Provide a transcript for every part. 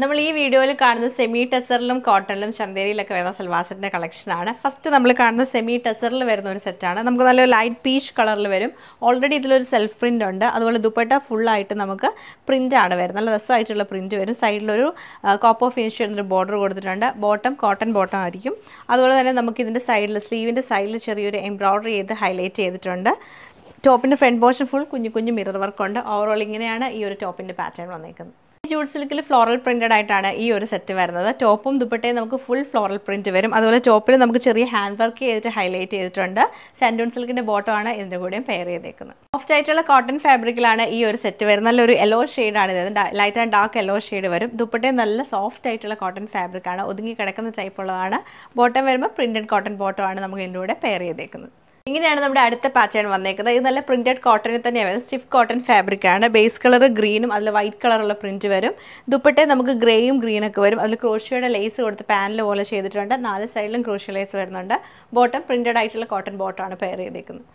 നമ്മൾ ഈ വീഡിയോയിൽ കാണുന്ന സെമി ടെസറിലും കോട്ടണിലും ചന്തേരിയിലൊക്കെ വരുന്ന സൽവാസറിൻ്റെ കളക്ഷനാണ് ഫസ്റ്റ് നമ്മൾ കാണുന്ന സെമി ടെസറിൽ വരുന്ന ഒരു സെറ്റാണ് നമുക്ക് നല്ല ലൈറ്റ് പീച്ച് കളറിൽ വരും ഓൾറെഡി ഇതിലൊരു സെൽഫ് പ്രിൻ്റ് ഉണ്ട് അതുപോലെ ദുപ്പട്ട ഫുള്ളായിട്ട് നമുക്ക് ആണ് വരുന്നത് നല്ല രസമായിട്ടുള്ള പ്രിൻറ്റ് വരും സൈഡിലൊരു ഓഫ് ഫിനിഷ് എന്നൊരു ബോർഡർ കൊടുത്തിട്ടുണ്ട് ബോട്ടം കോട്ടൺ ബോട്ടം ആയിരിക്കും അതുപോലെ തന്നെ നമുക്ക് ഇതിൻ്റെ സൈഡിൽ സ്ലീവിൻ്റെ സൈഡിൽ ചെറിയൊരു എംബ്രോയ്ഡറി ചെയ്ത് ഹൈലൈറ്റ് ചെയ്തിട്ടുണ്ട് ടോപ്പിൻ്റെ ഫ്രണ്ട് പോർഷൻ ഫുൾ കുഞ്ഞു കുഞ്ഞു മിറർ വർക്കുണ്ട് ഓവറോൾ ഇങ്ങനെയാണ് ഈ ഒരു ടോപ്പിൻ്റെ പാറ്റേൺ വന്നേക്കുന്നത് ജൂഡ് സിൽക്കിൽ ഫ്ലോറൽ പ്രിന്റഡ് ആയിട്ടാണ് ഈ ഒരു സെറ്റ് വരുന്നത് ടോപ്പും ദുപ്പട്ടയും നമുക്ക് ഫുൾ ഫ്ലോറൽ പ്രിന്റ് വരും അതുപോലെ ടോപ്പിൽ നമുക്ക് ചെറിയ ഹാൻഡ് വർക്ക് ചെയ്തിട്ട് ഹൈലൈറ്റ് ചെയ്തിട്ടുണ്ട് സാൻഡൂൺ സിൽക്കിൻ്റെ ആണ് ഇതിൻ്റെ കൂടെയും പെയർ ചെയ്തേക്കുന്നത് സോഫ്റ്റ് ആയിട്ടുള്ള കോട്ടൺ ഫാബ്രിക്കിലാണ് ഈ ഒരു സെറ്റ് വരുന്നത് നല്ലൊരു യെല്ലോ ഷെയ്ഡാണ് ഇത് light and dark yellow shade വരും ദുപ്പട്ടയും നല്ല സോഫ്റ്റ് ആയിട്ടുള്ള കോട്ടൺ ഫാബ്രിക്കാണ് ഒതുങ്ങി കിടക്കുന്ന ടൈപ്പ് ഉള്ളതാണ് ബോട്ടം വരുമ്പോൾ പ്രിന്റഡ് കോട്ടൺ ആണ് നമുക്ക് ഇതിൻ്റെ കൂടെ പെയർ ചെയ്തേക്കുന്നത് ഇങ്ങനെയാണ് നമ്മുടെ അടുത്ത പാറ്റേൺ വന്നേക്കുന്നത് ഇത് നല്ല പ്രിന്റഡ് കോട്ടണിൽ തന്നെയാണ് വരുന്നത് സ്റ്റിഫ് കോട്ടൺ ഫാബ്രിക് ആണ് ബേസ് കളർ ഗ്രീനും അതിൽ വൈറ്റ് കളറുള്ള പ്രിന്റ് വരും ദുപ്പട്ടെ നമുക്ക് ഗ്രേയും ഗ്രീനൊക്കെ വരും അതിൽ ക്രോഷിയുടെ ലേസ് കൊടുത്ത് പാനൽ പോലെ ചെയ്തിട്ടുണ്ട് നാല് സൈഡിലും ക്രോഷ്യ ലേസ് വരുന്നുണ്ട് ബോട്ടം പ്രിന്റഡ് ആയിട്ടുള്ള കോട്ടൺ ബോട്ടമാണ് പെയർ ചെയ്തേക്കുന്നത്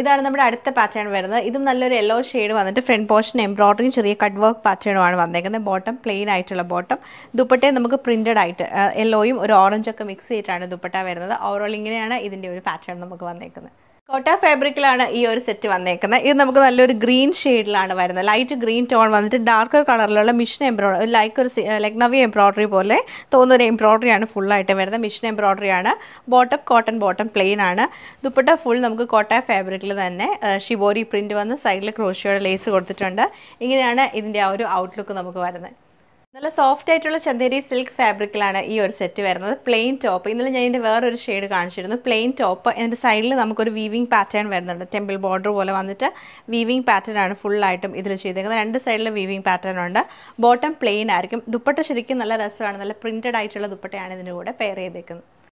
ഇതാണ് നമ്മുടെ അടുത്ത പാറ്റേൺ വരുന്നത് ഇതും നല്ലൊരു യെല്ലോ ഷെയ്ഡ് വന്നിട്ട് ഫ്രണ്ട് പോർഷൻ എംബ്രോയിഡറിയും ചെറിയ കട്ട് വർക്ക് പാറ്റേണുമാണ് വന്നേക്കുന്നത് ബോട്ടം പ്ലെയിൻ ആയിട്ടുള്ള ബോട്ടം ദുപ്പട്ടയും നമുക്ക് പ്രിൻറ്റഡ് ആയിട്ട് യെല്ലോയും ഒരു ഓറഞ്ചൊക്കെ മിക്സ് ചെയ്തിട്ടാണ് ദുപ്പട്ട വരുന്നത് ഓവറോൾ ഇങ്ങനെയാണ് ഇതിൻ്റെ ഒരു പാറ്റേൺ നമുക്ക് വന്നേക്കുന്നത് കോട്ട ഫാബ്രിക്കിലാണ് ഈ ഒരു സെറ്റ് വന്നേക്കുന്നത് ഇത് നമുക്ക് നല്ലൊരു ഗ്രീൻ ഷെയ്ഡിലാണ് വരുന്നത് ലൈറ്റ് ഗ്രീൻ ടോൺ വന്നിട്ട് ഡാർക്ക് കളറിലുള്ള മിഷൻ എംബ്രോയ്ഡറി ലൈക്ക് ഒരു ലക്നവി എംബ്രോയിഡറി പോലെ തോന്നുന്ന ഒരു എംബ്രോയ്ഡറിയാണ് ഫുള്ളായിട്ട് വരുന്നത് മിഷൻ എംബ്രോയ്ഡറിയാണ് ബോട്ടം കോട്ടൺ ബോട്ടം പ്ലെയിൻ ആണ് ദുപ്പട്ട ഫുൾ നമുക്ക് കോട്ട ഫാബ്രിക്കിൽ തന്നെ ഷിബോരി പ്രിൻറ്റ് വന്ന് സൈഡിൽ ക്രോഷിയോടെ ലേസ് കൊടുത്തിട്ടുണ്ട് ഇങ്ങനെയാണ് ഇതിൻ്റെ ആ ഒരു ഔട്ട്ലുക്ക് നമുക്ക് വരുന്നത് നല്ല സോഫ്റ്റ് ആയിട്ടുള്ള ചന്ദേരി സിൽക്ക് ഫാബ്രിക്കിലാണ് ഈ ഒരു സെറ്റ് വരുന്നത് പ്ലെയിൻ ടോപ്പ് ഇന്നലെ ഞാൻ ഇതിൻ്റെ വേറൊരു ഷെയ്ഡ് കാണിച്ചിരുന്നു പ്ലെയിൻ ടോപ്പ് എൻ്റെ സൈഡിൽ നമുക്കൊരു വീവിംഗ് പാറ്റേൺ വരുന്നുണ്ട് ടെമ്പിൾ ബോർഡർ പോലെ വന്നിട്ട് വീവിങ് പാറ്റേൺ ആണ് ഫുള്ളായിട്ടും ഇതിൽ ചെയ്തേക്കുന്നത് രണ്ട് സൈഡിൽ വീവിംഗ് പാറ്റേൺ ഉണ്ട് ബോട്ടം പ്ലെയിൻ ആയിരിക്കും ദുപ്പട്ട ശരിക്കും നല്ല രസമാണ് നല്ല പ്രിൻറ്റഡ് ആയിട്ടുള്ള ദുപ്പട്ടയാണ് ഇതിൻ്റെ കൂടെ പെയർ ചെയ്തേക്കുന്നത്